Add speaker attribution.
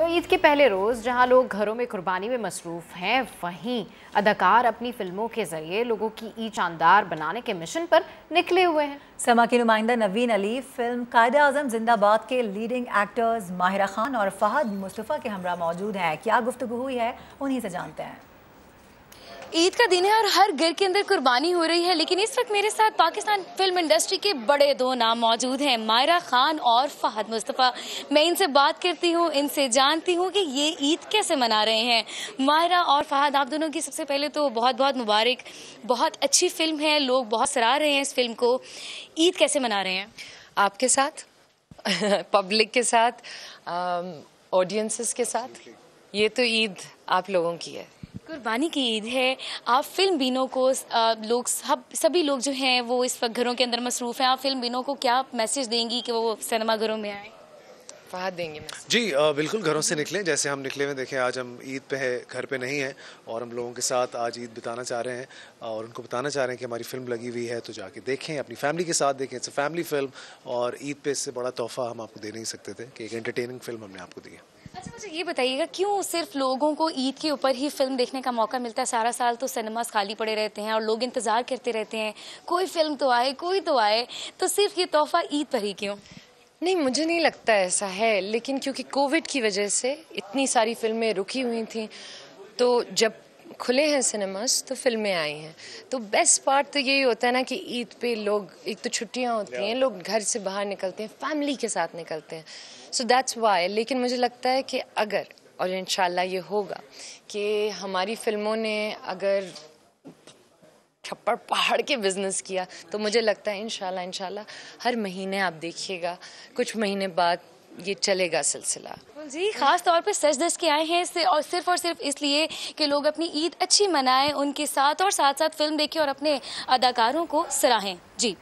Speaker 1: तो ईद के पहले रोज़ जहां लोग घरों में कुर्बानी में मसरूफ़ हैं वहीं अदाकार अपनी फिल्मों के ज़रिए लोगों की ईद शानदार बनाने के मिशन पर निकले हुए हैं समा के नुमाइंदा नवीन अली फिल्म कायद अजम जिंदाबाद के लीडिंग एक्टर्स माहिरा खान और फहद मुस्तफ़ा के हमरा मौजूद हैं क्या गुफ्तु हुई है उन्हीं से जानते हैं
Speaker 2: ईद का दिन है और हर घर के अंदर कुर्बानी हो रही है लेकिन इस वक्त मेरे साथ पाकिस्तान फिल्म इंडस्ट्री के बड़े दो नाम मौजूद हैं मायरा खान और फहद मुस्तफ़ा मैं इनसे बात करती हूँ इनसे जानती हूँ कि ये ईद कैसे मना रहे हैं मायरा और फहद आप दोनों की सबसे पहले तो बहुत बहुत मुबारक बहुत अच्छी फिल्म है लोग बहुत सराह रहे हैं इस फिल्म को ईद कैसे मना रहे हैं आपके साथ
Speaker 1: पब्लिक के साथ ऑडियंसिस um, के साथ ये तो ईद आप लोगों की है
Speaker 2: कुर्बानी की ईद है आप फिल्म बीनों को लोग सब सभी लोग जो हैं वो इस वक्त घरों के अंदर मसरूफ़ हैं आप फिल्म बीनों को क्या मैसेज देंगी कि वो सिनेमा घरों में आए फहद देंगे
Speaker 3: जी बिल्कुल घरों से निकले जैसे हम निकले हुए देखें आज हम ईद पे है घर पे नहीं है और हम लोगों के साथ आज ईद बिताना चाह रहे हैं और उनको बताना चाह रहे हैं कि हमारी फिल्म लगी हुई है तो जाके देखें अपनी फैमिली के साथ देखें इट्स फैमिली फिल्म और ईद पे इससे बड़ा तोहफा हम आपको दे नहीं सकते थे कि एक एंटरटेनिंग फिल्म हमने आपको दी है
Speaker 2: अच्छा मुझे ये बताइएगा क्यों सिर्फ लोगों को ईद के ऊपर ही फिल्म देखने का मौका मिलता है सारा साल तो सिनेमास खाली पड़े रहते हैं और लोग इंतज़ार करते रहते हैं कोई फिल्म तो आए कोई तो आए तो सिर्फ ये तोहफा ईद पर ही क्यों नहीं मुझे नहीं लगता ऐसा है लेकिन क्योंकि कोविड की वजह
Speaker 1: से इतनी सारी फिल्में रुकी हुई थी तो जब खुले हैं सिनेमास तो फिल्में आई हैं तो बेस्ट पार्ट तो यही होता है ना कि ईद पे लोग एक तो छुट्टियां होती हैं लोग घर से बाहर निकलते हैं फैमिली के साथ निकलते हैं सो दैट्स वाई लेकिन मुझे लगता है कि अगर और इन ये होगा कि हमारी फिल्मों ने अगर छप्पड़ पहाड़ के बिज़नेस किया तो मुझे लगता है इनशाला इनशाला हर महीने आप देखिएगा कुछ महीने बाद ये चलेगा सिलसिला
Speaker 2: जी खास तौर पे सच दस के आए हैं से और सिर्फ और सिर्फ इसलिए कि लोग अपनी ईद अच्छी मनाएं उनके साथ और साथ साथ फिल्म देखें और अपने अदाकारों को सराहें जी